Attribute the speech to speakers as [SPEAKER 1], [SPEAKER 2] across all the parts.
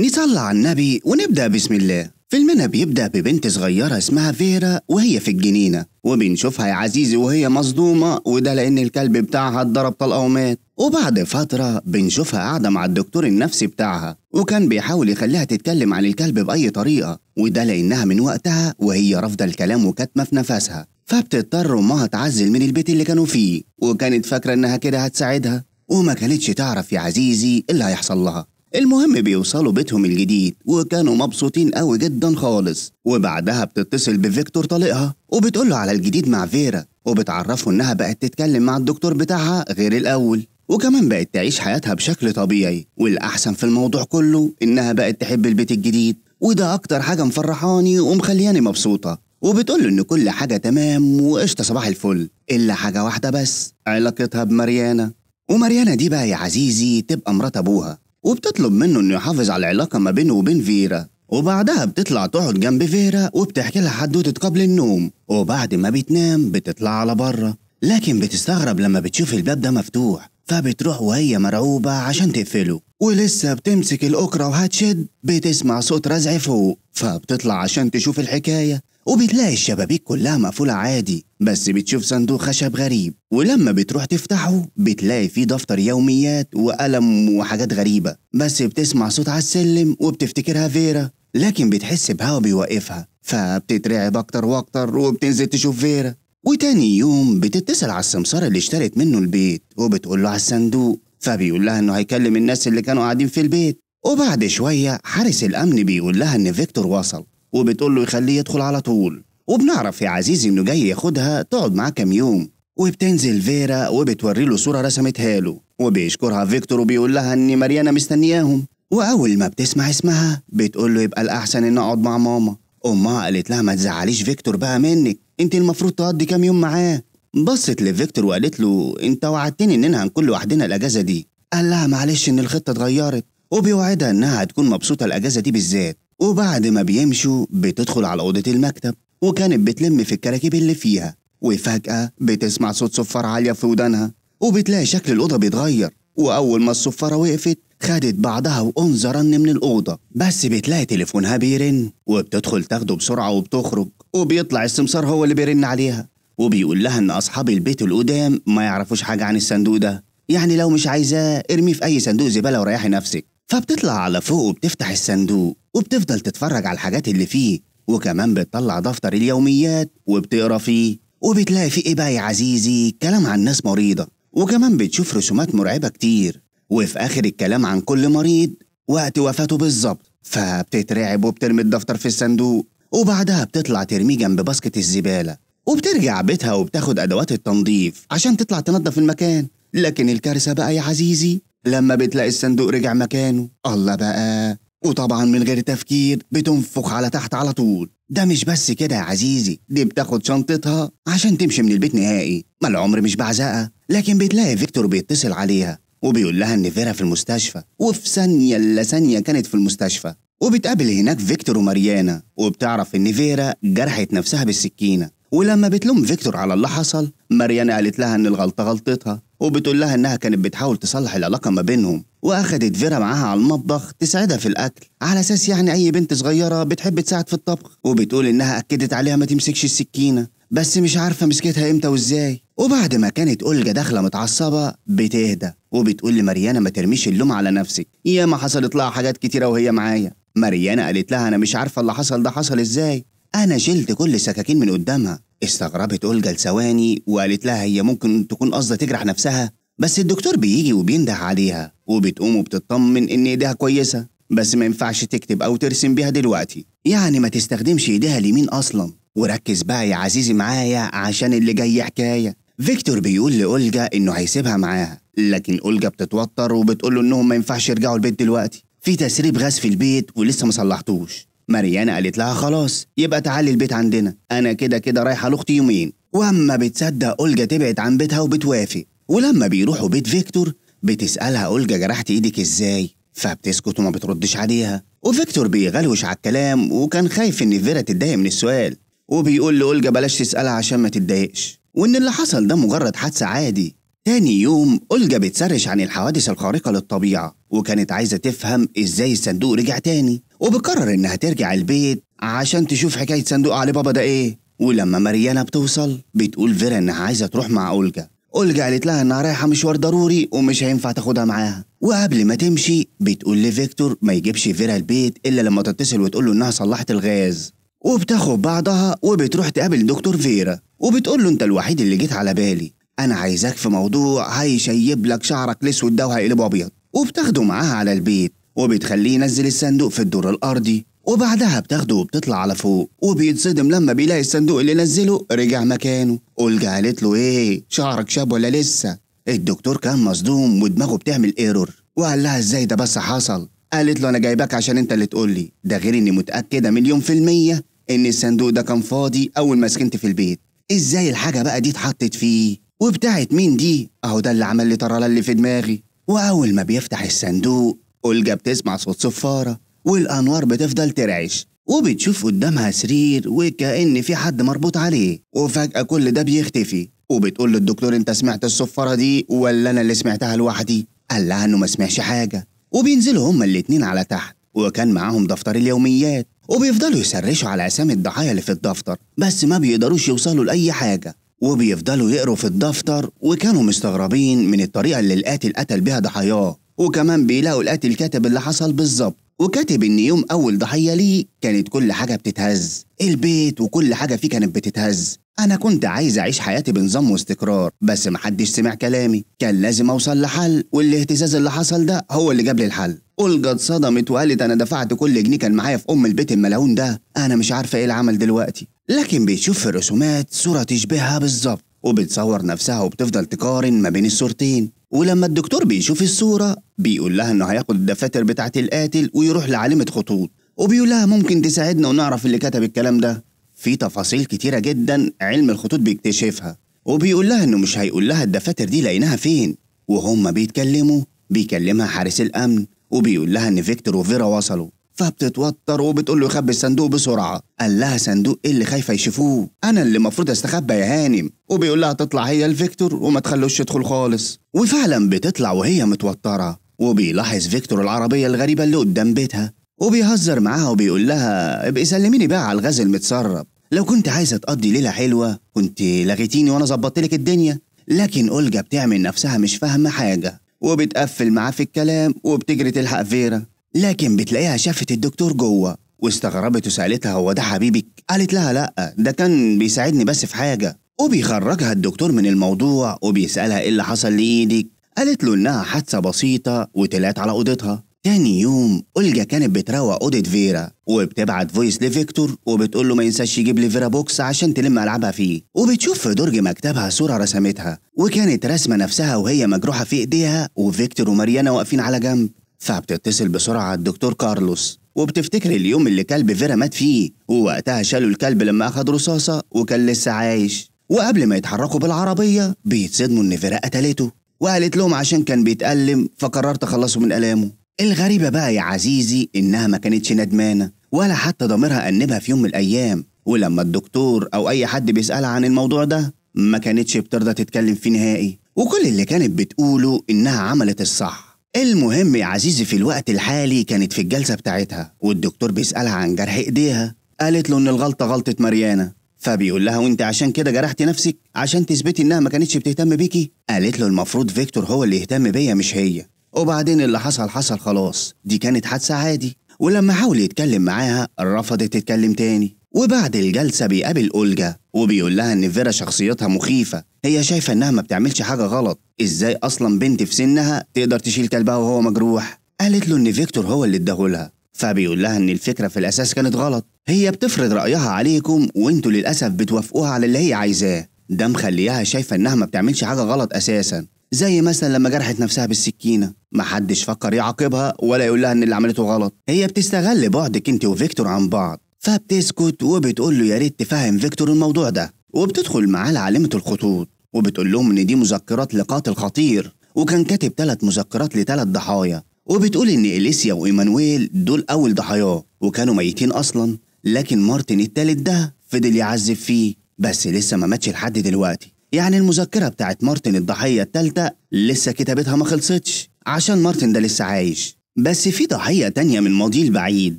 [SPEAKER 1] نطلع على النبي ونبدأ بسم الله فيلمنا بيبدأ ببنت صغيرة اسمها فيرا وهي في الجنينة وبنشوفها يا عزيزي وهي مصدومة وده لأن الكلب بتاعها اتضرب طلقة ومات وبعد فترة بنشوفها قاعدة مع الدكتور النفسي بتاعها وكان بيحاول يخليها تتكلم عن الكلب بأي طريقة وده لأنها من وقتها وهي رافضة الكلام وكاتمة في نفسها فبتضطر أمها تعزل من البيت اللي كانوا فيه وكانت فاكرة إنها كده هتساعدها وما كانتش تعرف يا عزيزي إيه اللي هيحصل لها المهم بيوصلوا بيتهم الجديد وكانوا مبسوطين قوي جدا خالص وبعدها بتتصل بفيكتور طليقها وبتقوله على الجديد مع فيرا وبتعرفه انها بقت تتكلم مع الدكتور بتاعها غير الاول وكمان بقت تعيش حياتها بشكل طبيعي والأحسن في الموضوع كله إنها بقت تحب البيت الجديد وده أكتر حاجة مفرحاني ومخلياني مبسوطة وبتقول إن كل حاجة تمام وقشطة صباح الفل إلا حاجة واحدة بس علاقتها بمريانا وماريانا دي بقى يا عزيزي تبقى مرات أبوها وبتطلب منه انه يحافظ على العلاقة ما بينه وبين فيرا وبعدها بتطلع تقعد جنب فيرا وبتحكي لها حدوتة قبل النوم وبعد ما بتنام بتطلع على بره لكن بتستغرب لما بتشوف الباب ده مفتوح فبتروح وهي مرعوبة عشان تقفله ولسه بتمسك الأكرة وهتشد بتسمع صوت رزع فوق فبتطلع عشان تشوف الحكاية وبتلاقي الشبابيك كلها مقفولة عادي بس بتشوف صندوق خشب غريب ولما بتروح تفتحه بتلاقي فيه دفتر يوميات وقلم وحاجات غريبة بس بتسمع صوت على السلم وبتفتكرها فيرا لكن بتحس بهوا بيوقفها فبتترعب أكتر وأكتر وبتنزل تشوف فيرا وتاني يوم بتتصل على السمسار اللي اشترت منه البيت وبتقول له على الصندوق فبيقول لها انه هيكلم الناس اللي كانوا قاعدين في البيت وبعد شوية حارس الأمن بيقول لها إن فيكتور وصل وبتقول له يخليه يدخل على طول وبنعرف يا عزيزي انه جاي ياخدها تقعد معاه كام يوم وبتنزل فيرا وبتوري له صورة رسمتها له وبيشكرها فيكتور وبيقول لها ان ماريانا مستنياهم واول ما بتسمع اسمها بتقول له يبقى الاحسن ان اقعد مع ماما امها قالت لها ما تزعليش فيكتور بقى منك انت المفروض تقضي كام يوم معاه بصت لفيكتور وقالت له انت وعدتني اننا هنكون لوحدنا الاجازه دي قال لها معلش ان الخطه اتغيرت وبيوعدها انها هتكون مبسوطه الاجازه دي بالذات وبعد ما بيمشوا بتدخل على أوضة المكتب وكانت بتلم في الكراكيب اللي فيها وفجأة بتسمع صوت صفارة عالية في ودانها وبتلاقي شكل الأوضة بيتغير وأول ما الصفارة وقفت خدت بعضها وأنثى رن من الأوضة بس بتلاقي تليفونها بيرن وبتدخل تاخده بسرعة وبتخرج وبيطلع السمسار هو اللي بيرن عليها وبيقول لها إن أصحاب البيت القدام ما يعرفوش حاجة عن الصندوق ده يعني لو مش عايزاه ارميه في أي صندوق زبالة وريحي نفسك فبتطلع على فوق وبتفتح الصندوق وبتفضل تتفرج على الحاجات اللي فيه وكمان بتطلع دفتر اليوميات وبتقرا فيه وبتلاقي فيه ايه بقى يا عزيزي كلام عن ناس مريضه وكمان بتشوف رسومات مرعبه كتير وفي اخر الكلام عن كل مريض وقت وفاته بالظبط فبتترعب وبترمي الدفتر في الصندوق وبعدها بتطلع ترميه جنب باسكت الزباله وبترجع بيتها وبتاخد ادوات التنظيف عشان تطلع تنظف المكان لكن الكارثه بقى يا عزيزي لما بتلاقي الصندوق رجع مكانه الله بقى وطبعا من غير تفكير بتنفخ على تحت على طول ده مش بس كده يا عزيزي دي بتاخد شنطتها عشان تمشي من البيت نهائي ما العمر مش بعزقة لكن بتلاقي فيكتور بيتصل عليها وبيقول لها ان فيرا في المستشفى وفي ثانية إلا ثانية كانت في المستشفى وبتقابل هناك فيكتور وماريانا وبتعرف ان فيرا جرحت نفسها بالسكينة ولما بتلوم فيكتور على اللي حصل ماريانا قالت لها ان الغلطة غلطتها وبتقول لها إنها كانت بتحاول تصلح العلاقة ما بينهم وأخدت فيرا معاها على المطبخ تساعدها في الأكل على أساس يعني أي بنت صغيرة بتحب تساعد في الطبخ وبتقول إنها أكدت عليها ما تمسكش السكينة بس مش عارفة مسكتها إمتى وإزاي وبعد ما كانت أولجا داخلة متعصبة بتهدى وبتقول لماريانا ما ترميش اللوم على نفسك ياما حصلت لها حاجات كتيرة وهي معايا ماريانا قالت لها أنا مش عارفة اللي حصل ده حصل إزاي أنا جلد كل سكاكين من قدامها استغربت أولجا لثواني وقالت لها هي ممكن تكون قصده تجرح نفسها بس الدكتور بيجي وبينده عليها وبتقوم وبتطمن إن إيديها كويسة بس ما ينفعش تكتب أو ترسم بيها دلوقتي يعني ما تستخدمش إيديها اليمين أصلا وركز بقى يا عزيزي معايا عشان اللي جاي حكاية فيكتور بيقول لأولجا إنه هيسيبها معاها لكن أولجا بتتوتر وبتقول له إنهم ما ينفعش يرجعوا البيت دلوقتي في تسريب غاز في البيت ولسه ما صلحتوش ماريانا قالت لها خلاص يبقى تعالي البيت عندنا انا كده كده رايحه لاختي يومين واما بتصدق اولجا تبعد عن بيتها وبتوافق ولما بيروحوا بيت فيكتور بتسالها اولجا جرحت ايدك ازاي فبتسكت وما بتردش عليها وفيكتور بيغلوش على الكلام وكان خايف ان فيرا تتضايق من السؤال وبيقول لاولجا بلاش تسالها عشان ما تتضايقش وان اللي حصل ده مجرد حادثه عادي تاني يوم أولجا بتسرش عن الحوادث الخارقة للطبيعة وكانت عايزة تفهم إزاي الصندوق رجع تاني وبقرر إنها ترجع البيت عشان تشوف حكاية صندوق علي بابا ده إيه ولما ماريانا بتوصل بتقول فيرا إنها عايزة تروح مع أولجا أولجا قالت لها إنها رايحة مشوار ضروري ومش هينفع تاخدها معاها وقبل ما تمشي بتقول لفيكتور ما يجيبش فيرا البيت إلا لما تتصل وتقول له إنها صلحت الغاز وبتاخد بعضها وبتروح تقابل دكتور فيرا وبتقول له انت الوحيد اللي جيت على بالي انا عايزاك في موضوع هيشيب لك شعرك الاسود ده وهيقلبه ابيض وبتاخده معاها على البيت وبتخليه ينزل الصندوق في الدور الأرضي وبعدها بتاخده وبتطلع على فوق وبيتصدم لما بيلاقي الصندوق اللي نزله رجع مكانه أولجا قالت له إيه شعرك شاب ولا لسه الدكتور كان مصدوم ودماغه بتعمل ايرور وقال لها ازاي ده بس حصل قالت له انا جايباك عشان انت اللي تقول لي ده غير اني متاكده مليون في الميه ان الصندوق ده كان فاضي اول ما سكنت في البيت ازاي الحاجه بقى دي اتحطت فيه وبتاعت مين دي اهو ده اللي عمل لي طرالة اللي في دماغي واول ما بيفتح الصندوق أولجا بتسمع صوت صفارة والأنوار بتفضل ترعش وبتشوف قدامها سرير وكأن في حد مربوط عليه وفجأة كل ده بيختفي وبتقول للدكتور أنت سمعت الصفارة دي ولا أنا اللي سمعتها لوحدي؟ قال لها إنه ما سمعش حاجة وبينزلوا هما الاتنين على تحت وكان معاهم دفتر اليوميات وبيفضلوا يسرشوا على أسامي الضحايا اللي في الدفتر بس ما بيقدروش يوصلوا لأي حاجة وبيفضلوا يقروا في الدفتر وكانوا مستغربين من الطريقة اللي القاتل قتل بيها ضحاياه وكمان بيلاقوا القاتل كاتب اللي حصل بالظبط وكاتب ان يوم اول ضحيه ليه كانت كل حاجه بتتهز البيت وكل حاجه فيه كانت بتتهز انا كنت عايز اعيش حياتي بنظام واستقرار بس محدش سمع كلامي كان لازم اوصل لحل والاهتزاز اللي حصل ده هو اللي جاب لي الحل أولجا اتصدمت وقالت أنا دفعت كل جنيه كان معايا في أم البيت الملعون ده أنا مش عارفة إيه العمل دلوقتي لكن بتشوف في الرسومات صورة تشبهها بالظبط وبتصور نفسها وبتفضل تقارن ما بين الصورتين ولما الدكتور بيشوف الصورة بيقول لها إنه هياخد الدفاتر بتاعة القاتل ويروح لعالمة خطوط وبيقول لها ممكن تساعدنا ونعرف اللي كتب الكلام ده في تفاصيل كتيرة جدا علم الخطوط بيكتشفها وبيقول لها إنه مش هيقول لها الدفاتر دي لقيناها فين وهما بيتكلموا بيكلمها حارس الأمن وبيقول لها إن فيكتور وفيرا وصلوا فبتتوتر وبتقول له يخبي الصندوق بسرعه قال لها صندوق ايه اللي خايفه يشوفوه انا اللي المفروض استخبى يا هانم وبيقول لها تطلع هي الفيكتور وما تخلوش يدخل خالص وفعلا بتطلع وهي متوتره وبيلاحظ فيكتور العربيه الغريبه اللي قدام بيتها وبيهزر معاها وبيقول لها ابقي سلميني بقى على الغاز المتسرب لو كنت عايزه تقضي ليله حلوه كنت لغيتيني وانا ظبطت لك الدنيا لكن اولجا بتعمل نفسها مش فاهمه حاجه وبتقفل معاه في الكلام وبتجري تلحق فيرا لكن بتلاقيها شافت الدكتور جوه واستغربت وسألتها هو ده حبيبك؟ قالت لها لأ ده كان بيساعدني بس في حاجة وبيخرجها الدكتور من الموضوع وبيسألها إيه اللي حصل لإيدك قالت له إنها حادثة بسيطة وطلعت على أوضتها تاني يوم أولجا كانت بتروق أوضة فيرا وبتبعت فويس لفيكتور وبتقول له ما ينساش يجيب لي فيرا بوكس عشان تلم ألعابها فيه وبتشوف في درج مكتبها صورة رسمتها وكانت رسمة نفسها وهي مجروحة في إيديها وفيكتور وماريانا واقفين على جنب فبتتصل بسرعة الدكتور كارلوس وبتفتكر اليوم اللي كلب فيرا مات فيه ووقتها شالوا الكلب لما أخد رصاصة وكان لسه عايش وقبل ما يتحركوا بالعربية بيتصدموا إن فيرا قتلته وقالت لهم عشان كان بيتألم فقررت أخلصه من ألامه الغريبة بقى يا عزيزي إنها ما كانتش ندمانة ولا حتى ضميرها أنبها في يوم من الأيام ولما الدكتور أو أي حد بيسألها عن الموضوع ده ما كانتش بترضى تتكلم فيه نهائي وكل اللي كانت بتقوله إنها عملت الصح المهم يا عزيزي في الوقت الحالي كانت في الجلسة بتاعتها والدكتور بيسألها عن جرح ايديها قالت له ان الغلطة غلطة مريانة فبيقول لها وانت عشان كده جرحتي نفسك عشان تثبتي انها ما كانتش بتهتم بيكي قالت له المفروض فيكتور هو اللي يهتم بيا مش هي وبعدين اللي حصل حصل خلاص دي كانت حادثة عادي ولما حاول يتكلم معاها رفضت تتكلم تاني وبعد الجلسة بيقابل أولجا وبيقول لها إن فيرا شخصيتها مخيفة هي شايفة إنها ما بتعملش حاجة غلط إزاي أصلا بنت في سنها تقدر تشيل كلبها وهو مجروح قالت له إن فيكتور هو اللي اداهولها فبيقول لها إن الفكرة في الأساس كانت غلط هي بتفرض رأيها عليكم وإنتوا للأسف بتوافقوها على اللي هي عايزاه ده مخليها شايفة إنها ما بتعملش حاجة غلط أساسا زي مثلا لما جرحت نفسها بالسكينة محدش فكر يعاقبها ولا يقول لها إن اللي عملته غلط هي بتستغل بعدك أنت وفيكتور عن بعض فبتسكت وبتقول له يا ريت تفهم فيكتور الموضوع ده وبتدخل معاه لعالمة الخطوط وبتقول لهم إن دي مذكرات لقاتل خطير وكان كاتب ثلاث مذكرات لثلاث ضحايا وبتقول إن إليسيا وإيمانويل دول أول ضحاياه وكانوا ميتين أصلا لكن مارتن الثالث ده فضل يعذب فيه بس لسه ما ماتش لحد دلوقتي يعني المذكرة بتاعت مارتن الضحية التالتة لسه كتابتها ما خلصتش عشان مارتن ده لسه عايش بس في ضحية تانية من ماضيه البعيد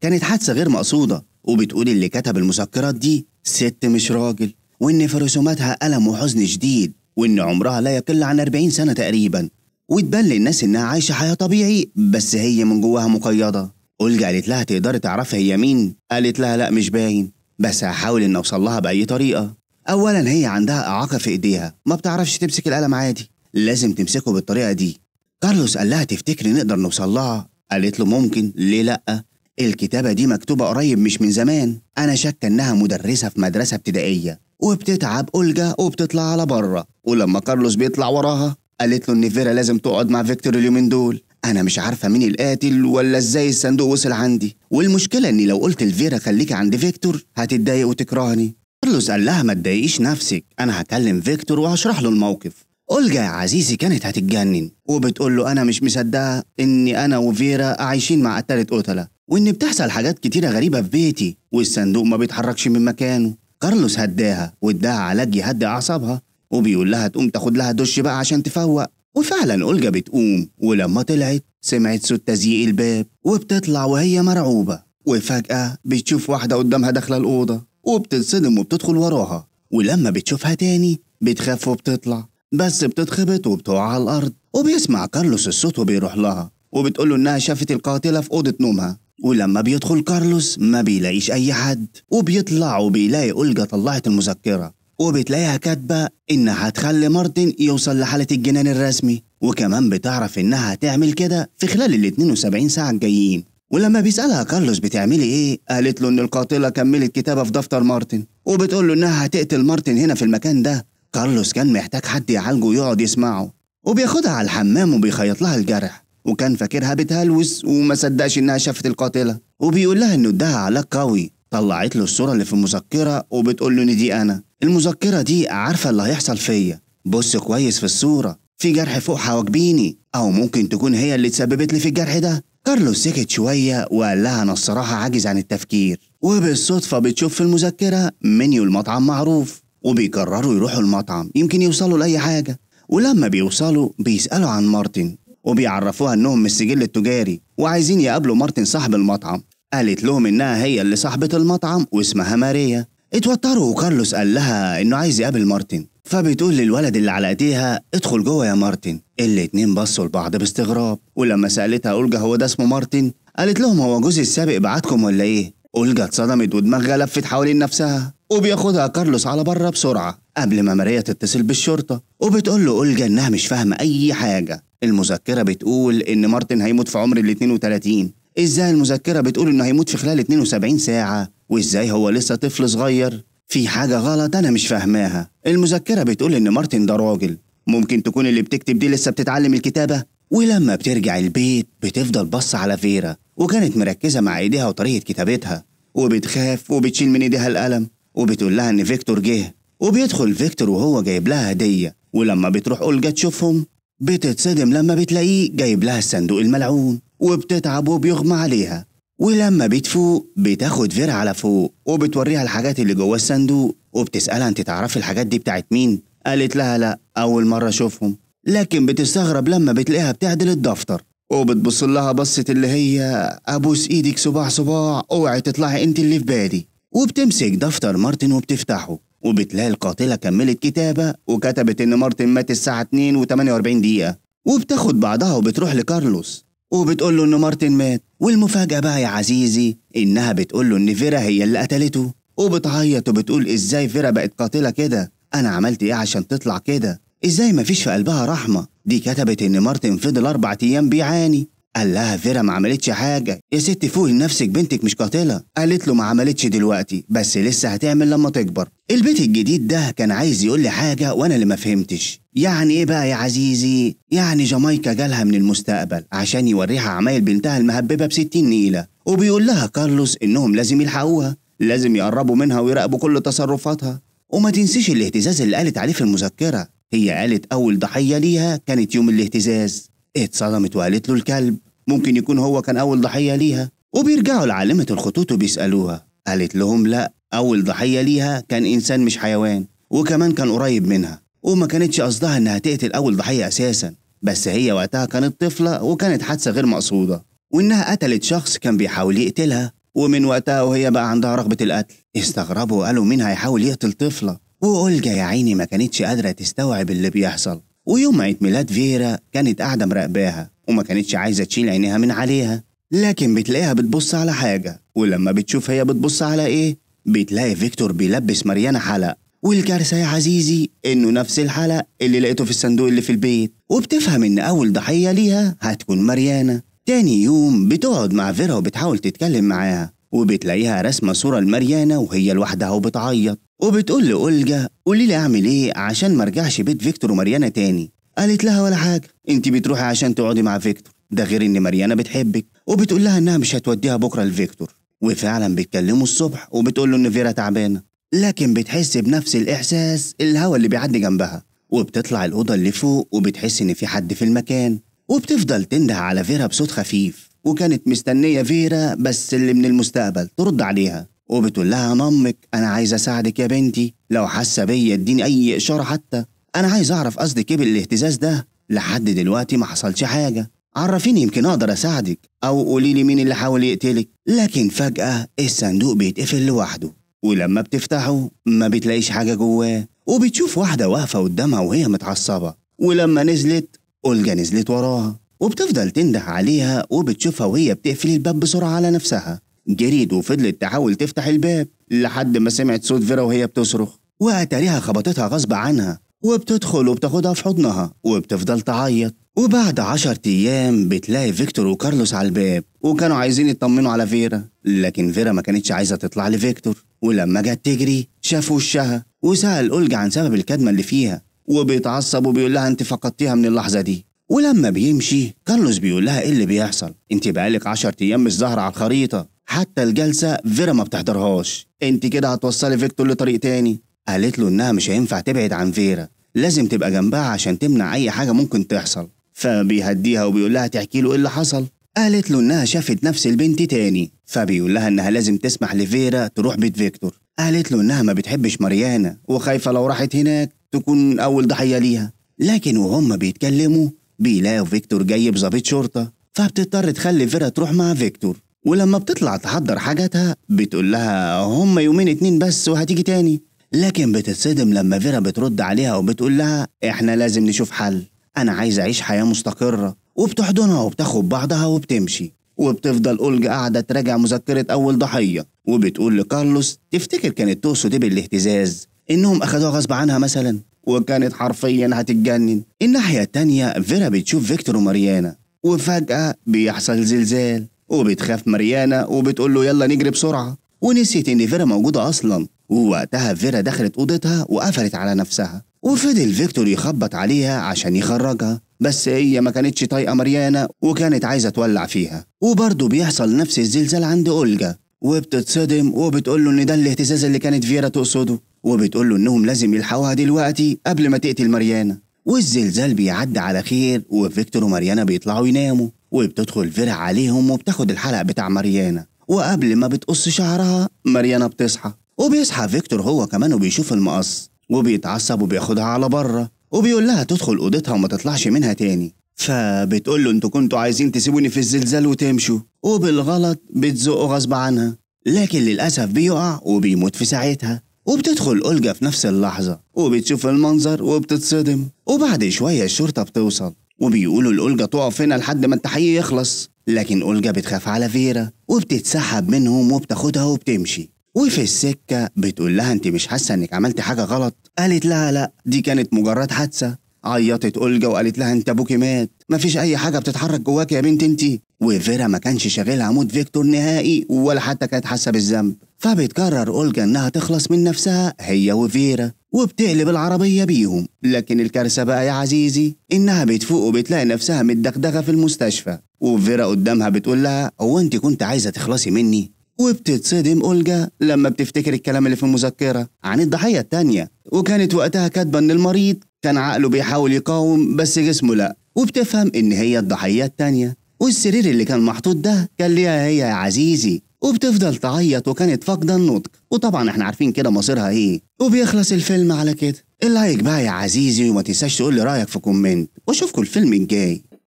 [SPEAKER 1] كانت حادثة غير مقصودة وبتقول اللي كتب المذكرات دي ست مش راجل وإن في رسوماتها ألم وحزن شديد وإن عمرها لا يقل عن 40 سنة تقريبا وتبان للناس إنها عايشة حياة طبيعي بس هي من جواها مقيدة أولجا قالت لها تقدري تعرفي هي مين؟ قالت لها لأ مش باين بس هحاول إن أوصل لها بأي طريقة أولا هي عندها إعاقة في إيديها ما بتعرفش تمسك القلم عادي لازم تمسكه بالطريقة دي كارلوس قال لها تفتكري نقدر نوصل لها؟ قالت له ممكن ليه لأ؟ الكتابة دي مكتوبة قريب مش من زمان أنا شك إنها مدرسة في مدرسة ابتدائية وبتتعب أولجا وبتطلع على بره ولما كارلوس بيطلع وراها قالت له إن فيرا لازم تقعد مع فيكتور اليومين دول أنا مش عارفة مين القاتل ولا إزاي الصندوق وصل عندي والمشكلة إني لو قلت لفيرا خليكي عند فيكتور هتتضايق وتكرهني كارلوس قال لها ما تضايقيش نفسك أنا هكلم فيكتور وهشرح له الموقف أولجا يا عزيزي كانت هتتجنن وبتقول له أنا مش مصدقة إني أنا وفيرا عايشين مع قتلة قتلة وإن بتحصل حاجات كتيرة غريبة في بيتي والصندوق ما بيتحركش من مكانه كارلوس هداها واداها علاج يهدي أعصابها وبيقول لها تقوم تاخد لها دش بقى عشان تفوق وفعلا أولجا بتقوم ولما طلعت سمعت صوت تزييق الباب وبتطلع وهي مرعوبة وفجأة بتشوف واحدة قدامها داخلة الأوضة وبتنصدم وبتدخل وراها ولما بتشوفها تاني بتخاف وبتطلع بس بتتخبط وبتقع على الأرض وبيسمع كارلوس الصوت وبيروح لها وبتقول له إنها شافت القاتلة في أوضة نومها ولما بيدخل كارلوس ما بيلاقيش أي حد وبيطلع وبيلاقي أولجا طلعت المذكرة وبتلاقيها كاتبة إنها هتخلي مارتن يوصل لحالة الجنان الرسمي وكمان بتعرف إنها هتعمل كده في خلال ال 72 ساعة الجايين ولما بيسألها كارلوس بتعملي إيه؟ قالت له إن القاتلة كملت كتابة في دفتر مارتن وبتقول له إنها هتقتل مارتن هنا في المكان ده كارلوس كان محتاج حد يعالجه ويقعد يسمعه وبياخدها على الحمام وبيخيط لها الجرح وكان فاكرها بتهلوس وما صدقش انها شافت القاتله وبيقول لها انه ادها علاج قوي طلعت له الصوره اللي في المذكره وبتقول له ان دي انا المذكره دي عارفه اللي هيحصل فيا بص كويس في الصوره في جرح فوق حواجبيني او ممكن تكون هي اللي تسببت لي في الجرح ده كارلوس سكت شوية وقال لها أنا الصراحة عاجز عن التفكير وبالصدفة بتشوف في المذكرة منيو المطعم معروف وبيقرروا يروحوا المطعم يمكن يوصلوا لأي حاجة ولما بيوصلوا بيسألوا عن مارتن وبيعرفوها انهم من السجل التجاري وعايزين يقابلوا مارتن صاحب المطعم قالت لهم انها هي اللي صاحبة المطعم واسمها ماريا اتوتروا وكارلوس قال لها انه عايز يقابل مارتن فبتقول للولد اللي على ايديها ادخل جوه يا مارتن الاتنين بصوا لبعض باستغراب ولما سالتها اولجا هو ده اسمه مارتن قالت لهم هو جوزي السابق بعتكم ولا ايه اولجا اتصدمت ودماغها لفت حوالين نفسها وبياخدها كارلوس على بره بسرعة قبل ما ماريا تتصل بالشرطة وبتقول له أولجا إنها مش فاهمة أي حاجة المذكرة بتقول إن مارتن هيموت في عمر ال 32 إزاي المذكرة بتقول إنه هيموت في خلال 72 ساعة وإزاي هو لسه طفل صغير في حاجة غلط أنا مش فاهماها المذكرة بتقول إن مارتن ده راجل ممكن تكون اللي بتكتب دي لسه بتتعلم الكتابة ولما بترجع البيت بتفضل بص على فيرا وكانت مركزة مع إيديها وطريقة كتابتها وبتخاف وبتشيل من إيديها القلم وبتقول لها إن فيكتور جه وبيدخل فيكتور وهو جايب لها هدية ولما بتروح أولجا تشوفهم بتتصدم لما بتلاقيه جايب لها الصندوق الملعون وبتتعب وبيغمى عليها ولما بتفوق بتاخد فيرا على فوق وبتوريها الحاجات اللي جوه الصندوق وبتسألها انت تعرفي الحاجات دي بتاعت مين؟ قالت لها لا أول مرة أشوفهم لكن بتستغرب لما بتلاقيها بتعدل الدفتر وبتبص لها بصة اللي هي أبوس إيدك صباع صباع اوعي تطلعي أنت اللي في بالي وبتمسك دفتر مارتن وبتفتحه وبتلاقي القاتلة كملت كتابة وكتبت إن مارتن مات الساعة 2 و48 دقيقة وبتاخد بعضها وبتروح لكارلوس وبتقول له إن مارتن مات والمفاجأة بقى يا عزيزي إنها بتقول له إن فيرا هي اللي قتلته وبتعيط وبتقول إزاي فيرا بقت قاتلة كده أنا عملت إيه عشان تطلع كده إزاي مفيش في قلبها رحمة دي كتبت إن مارتن فضل أربع أيام بيعاني قال لها فيرا ما عملتش حاجة يا ست فوقي نفسك بنتك مش قاتلة قالت له ما عملتش دلوقتي بس لسه هتعمل لما تكبر البيت الجديد ده كان عايز يقول لي حاجة وأنا اللي ما فهمتش يعني إيه بقى يا عزيزي؟ يعني جامايكا جالها من المستقبل عشان يوريها عمايل بنتها المهببة بستين نيلة وبيقول لها كارلوس إنهم لازم يلحقوها لازم يقربوا منها ويراقبوا كل تصرفاتها وما تنسيش الاهتزاز اللي قالت عليه في المذكرة هي قالت أول ضحية ليها كانت يوم الاهتزاز اتصدمت وقالت له الكلب ممكن يكون هو كان أول ضحية ليها وبيرجعوا لعالمة الخطوط وبيسألوها قالت لهم لا أول ضحية ليها كان إنسان مش حيوان وكمان كان قريب منها وما كانتش قصدها إنها تقتل أول ضحية أساسا بس هي وقتها كانت طفلة وكانت حادثة غير مقصودة وإنها قتلت شخص كان بيحاول يقتلها ومن وقتها وهي بقى عندها رغبة القتل استغربوا وقالوا مين هيحاول يقتل طفلة وأولجا يا عيني ما كانتش قادرة تستوعب اللي بيحصل ويوم عيد ميلاد فيرا كانت قاعدة مراقباها وما كانتش عايزة تشيل عينيها من عليها لكن بتلاقيها بتبص على حاجة ولما بتشوف هي بتبص على إيه بتلاقي فيكتور بيلبس ماريانا حلق والكارثة يا عزيزي إنه نفس الحلق اللي لقيته في الصندوق اللي في البيت وبتفهم إن أول ضحية ليها هتكون ماريانا تاني يوم بتقعد مع فيرا وبتحاول تتكلم معاها وبتلاقيها رسمة صورة لمريانة وهي لوحدها وبتعيط وبتقول لأولجا قولي لي أعمل إيه عشان مرجعش بيت فيكتور ومريانة تاني قالت لها ولا حاجة أنت بتروحي عشان تقعدي مع فيكتور ده غير إن مريانة بتحبك وبتقول لها إنها مش هتوديها بكرة لفيكتور وفعلا بيتكلموا الصبح وبتقول له إن فيرا تعبانة لكن بتحس بنفس الإحساس الهوا اللي بيعدي جنبها وبتطلع الأوضة اللي فوق وبتحس إن في حد في المكان وبتفضل تنده على فيرا بصوت خفيف وكانت مستنية فيرا بس اللي من المستقبل ترد عليها وبتقول لها مامك أنا عايز أساعدك يا بنتي لو حاسة بيا اديني أي إشارة حتى أنا عايز أعرف قصدك إيه بالاهتزاز ده لحد دلوقتي ما حصلش حاجة عرفيني يمكن أقدر أساعدك أو قولي لي مين اللي حاول يقتلك لكن فجأة الصندوق بيتقفل لوحده ولما بتفتحه ما بتلاقيش حاجة جواه وبتشوف واحدة واقفة قدامها وهي متعصبة ولما نزلت أولجا نزلت وراها وبتفضل تنده عليها وبتشوفها وهي بتقفل الباب بسرعة على نفسها جريد وفضلت تحاول تفتح الباب لحد ما سمعت صوت فيرا وهي بتصرخ وأتاريها خبطتها غصب عنها وبتدخل وبتاخدها في حضنها وبتفضل تعيط وبعد عشر أيام بتلاقي فيكتور وكارلوس على الباب وكانوا عايزين يطمنوا على فيرا لكن فيرا ما كانتش عايزة تطلع لفيكتور ولما جت تجري شاف وشها وسأل أولجا عن سبب الكدمة اللي فيها وبيتعصب وبيقول لها أنت فقدتيها من اللحظة دي ولما بيمشي كارلوس بيقول لها ايه اللي بيحصل انت بقالك 10 ايام مش ظاهره على الخريطه حتى الجلسه فيرا ما بتحضرهاش انت كده هتوصلي فيكتور لطريق تاني قالت له انها مش هينفع تبعد عن فيرا لازم تبقى جنبها عشان تمنع اي حاجه ممكن تحصل فبيهديها وبيقول لها تحكي له ايه اللي حصل قالت له انها شافت نفس البنت تاني فبيقول لها انها لازم تسمح لفيرا تروح بيت فيكتور قالت له انها ما بتحبش ماريانا وخايفه لو راحت هناك تكون اول ضحيه ليها لكن وهم بيتكلموا بيلاقوا فيكتور جاي بظابط شرطة فبتضطر تخلي فيرا تروح مع فيكتور ولما بتطلع تحضر حاجاتها بتقول لها هم يومين اتنين بس وهتيجي تاني لكن بتتصدم لما فيرا بترد عليها وبتقول لها احنا لازم نشوف حل انا عايز اعيش حياة مستقرة وبتحضنها وبتاخد بعضها وبتمشي وبتفضل أولجا قاعدة تراجع مذكرة أول ضحية وبتقول لكارلوس تفتكر كانت تقصد ايه بالاهتزاز إنهم أخدوها غصب عنها مثلا وكانت حرفيا هتتجنن الناحية التانية فيرا بتشوف فيكتور وماريانا وفجأة بيحصل زلزال وبتخاف ماريانا وبتقول له يلا نجري بسرعة ونسيت إن فيرا موجودة أصلا ووقتها فيرا دخلت أوضتها وقفلت على نفسها وفضل فيكتور يخبط عليها عشان يخرجها بس هي ما كانتش طايقة ماريانا وكانت عايزة تولع فيها وبرضه بيحصل نفس الزلزال عند أولجا وبتتصدم وبتقول له إن ده الاهتزاز اللي كانت فيرا تقصده وبتقول له إنهم لازم يلحقوها دلوقتي قبل ما تقتل ماريانا والزلزال بيعدي على خير وفيكتور وماريانا بيطلعوا يناموا وبتدخل فيرا عليهم وبتاخد الحلق بتاع ماريانا وقبل ما بتقص شعرها ماريانا بتصحى وبيصحى فيكتور هو كمان وبيشوف المقص وبيتعصب وبياخدها على بره وبيقول لها تدخل اوضتها وما تطلعش منها تاني فبتقول له انتوا كنتوا عايزين تسيبوني في الزلزال وتمشوا وبالغلط بتزقه غصب عنها لكن للأسف بيقع وبيموت في ساعتها وبتدخل أولجا في نفس اللحظة وبتشوف المنظر وبتتصدم وبعد شوية الشرطة بتوصل وبيقولوا لأولجا تقف هنا لحد ما التحقيق يخلص لكن أولجا بتخاف على فيرا وبتتسحب منهم وبتاخدها وبتمشي وفي السكة بتقول لها انت مش حاسة انك عملت حاجة غلط قالت لها لا دي كانت مجرد حادثة عيطت أولجا وقالت لها انت ابوكي مات مفيش اي حاجه بتتحرك جواك يا بنت أنتي وفيرا ما كانش شاغلها موت فيكتور نهائي ولا حتى كانت حاسه بالذنب فبتقرر اولجا انها تخلص من نفسها هي وفيرا وبتقلب العربيه بيهم لكن الكارثه بقى يا عزيزي انها بتفوق وبتلاقي نفسها متدغدغه في المستشفى وفيرا قدامها بتقول لها هو انت كنت عايزه تخلصي مني وبتتصدم أولجا لما بتفتكر الكلام اللي في المذكرة عن الضحية التانية وكانت وقتها كاتبة إن المريض كان عقله بيحاول يقاوم بس جسمه لأ وبتفهم إن هي الضحية التانية والسرير اللي كان محطوط ده كان ليها هي يا عزيزي وبتفضل تعيط وكانت فاقدة النطق وطبعا احنا عارفين كده مصيرها ايه وبيخلص الفيلم على كده اللايك بقى يا عزيزي وما تنساش تقول لي رايك في كومنت واشوفكم الفيلم الجاي